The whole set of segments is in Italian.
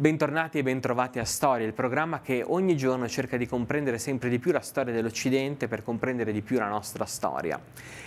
Bentornati e bentrovati a Storia, il programma che ogni giorno cerca di comprendere sempre di più la storia dell'Occidente per comprendere di più la nostra storia.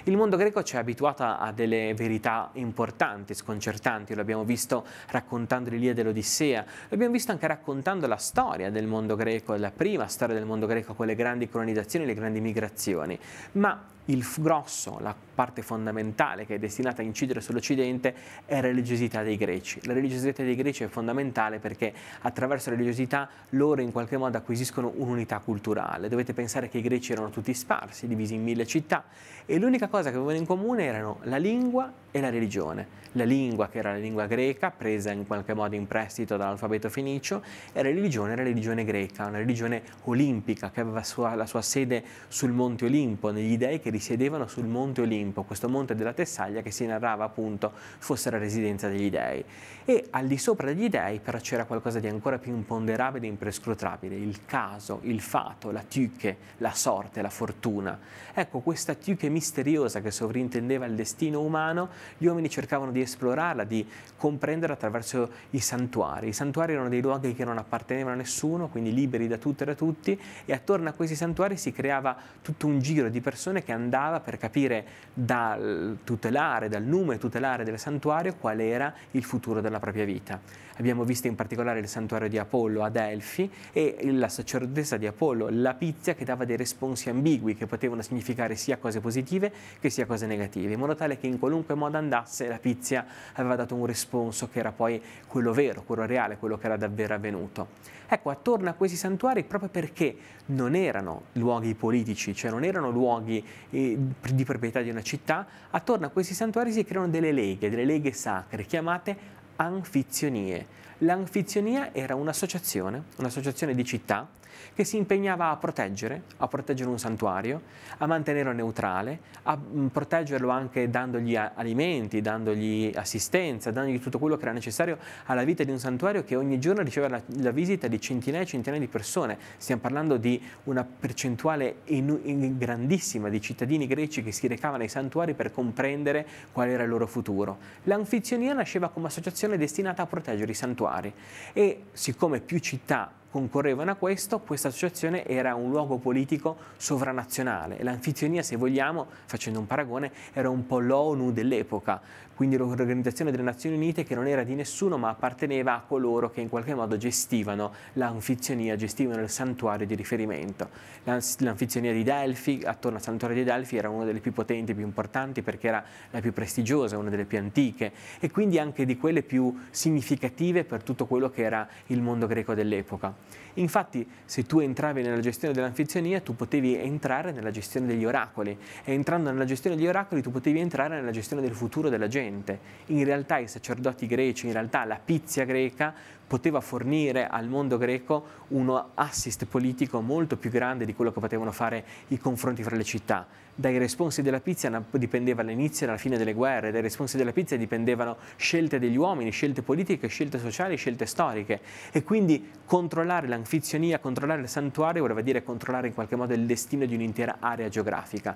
Il mondo greco ci è abituato a delle verità importanti, sconcertanti, lo abbiamo visto raccontando l'Ilia dell'Odissea, abbiamo visto anche raccontando la storia del mondo greco, la prima storia del mondo greco con le grandi colonizzazioni e le grandi migrazioni, ma il grosso, la parte fondamentale che è destinata a incidere sull'Occidente è la religiosità dei greci. La religiosità dei greci è fondamentale perché attraverso la religiosità loro in qualche modo acquisiscono un'unità culturale. Dovete pensare che i greci erano tutti sparsi, divisi in mille città e l'unica cosa che avevano in comune erano la lingua e la religione. La lingua che era la lingua greca, presa in qualche modo in prestito dall'alfabeto fenicio, e la religione era la religione greca, una religione olimpica che aveva sua, la sua sede sul Monte Olimpo, negli dei che risiedevano sul monte Olimpo, questo monte della Tessaglia che si narrava appunto fosse la residenza degli dei. E al di sopra degli dei però c'era qualcosa di ancora più imponderabile e imprescrutabile, il caso, il fato, la tiuche, la sorte, la fortuna. Ecco, questa tiuche misteriosa che sovrintendeva il destino umano, gli uomini cercavano di esplorarla, di comprenderla attraverso i santuari. I santuari erano dei luoghi che non appartenevano a nessuno, quindi liberi da tutto e da tutti, e attorno a questi santuari si creava tutto un giro di persone che andavano andava per capire dal tutelare, dal nome tutelare del santuario, qual era il futuro della propria vita. Abbiamo visto in particolare il santuario di Apollo a Delfi e la sacerdotessa di Apollo, la pizia che dava dei responsi ambigui che potevano significare sia cose positive che sia cose negative, in modo tale che in qualunque modo andasse la pizia aveva dato un responso che era poi quello vero, quello reale, quello che era davvero avvenuto. Ecco, attorno a questi santuari, proprio perché non erano luoghi politici, cioè non erano luoghi di proprietà di una città, attorno a questi santuari si creano delle leghe, delle leghe sacre, chiamate anfizionie. L'Anfizionia era un'associazione, un'associazione di città che si impegnava a proteggere, a proteggere un santuario, a mantenerlo neutrale, a mm, proteggerlo anche dandogli alimenti, dandogli assistenza, dandogli tutto quello che era necessario alla vita di un santuario che ogni giorno riceveva la, la visita di centinaia e centinaia di persone. Stiamo parlando di una percentuale in, in grandissima di cittadini greci che si recavano ai santuari per comprendere qual era il loro futuro. L'Anfizionia nasceva come associazione destinata a proteggere i santuari fare e siccome più città concorrevano a questo, questa associazione era un luogo politico sovranazionale. L'anfizionia, se vogliamo, facendo un paragone, era un po' l'ONU dell'epoca, quindi l'Organizzazione delle Nazioni Unite che non era di nessuno ma apparteneva a coloro che in qualche modo gestivano l'anfizionia, gestivano il santuario di riferimento. L'anfizionia di Delfi, attorno al santuario di Delfi, era una delle più potenti, più importanti perché era la più prestigiosa, una delle più antiche e quindi anche di quelle più significative per tutto quello che era il mondo greco dell'epoca. Infatti, se tu entravi nella gestione dell'anfizionia, tu potevi entrare nella gestione degli oracoli e entrando nella gestione degli oracoli tu potevi entrare nella gestione del futuro della gente. In realtà i sacerdoti greci, in realtà la pizia greca poteva fornire al mondo greco un assist politico molto più grande di quello che potevano fare i confronti fra le città. Dai responsi della pizza dipendeva l'inizio e la fine delle guerre, dai responsi della pizza dipendevano scelte degli uomini, scelte politiche, scelte sociali, scelte storiche e quindi controllare l'anfizionia, controllare il santuario voleva dire controllare in qualche modo il destino di un'intera area geografica.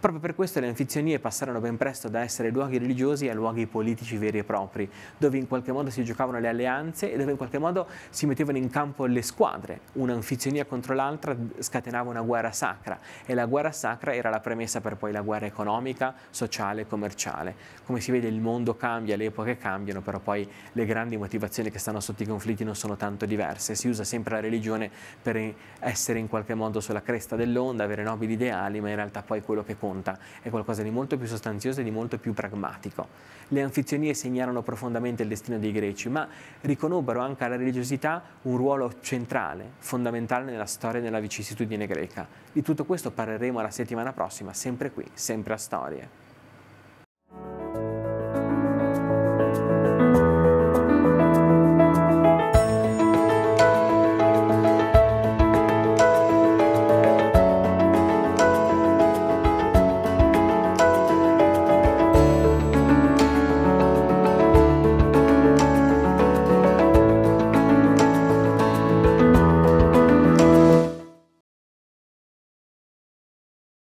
Proprio per questo le anfizionie passarono ben presto da essere luoghi religiosi a luoghi politici veri e propri, dove in qualche modo si giocavano le alleanze e dove in qualche modo si mettevano in campo le squadre. Un'anfizionia contro l'altra scatenava una guerra sacra e la guerra sacra era la premessa per poi la guerra economica, sociale e commerciale. Come si vede il mondo cambia, le epoche cambiano, però poi le grandi motivazioni che stanno sotto i conflitti non sono tanto diverse. Si usa sempre la religione per essere in qualche modo sulla cresta dell'onda, avere nobili ideali, ma in realtà poi quello che conta racconta, è qualcosa di molto più sostanzioso e di molto più pragmatico. Le anfizionie segnarono profondamente il destino dei greci, ma riconobbero anche alla religiosità un ruolo centrale, fondamentale nella storia e nella vicissitudine greca. Di tutto questo parleremo la settimana prossima, sempre qui, sempre a Storie.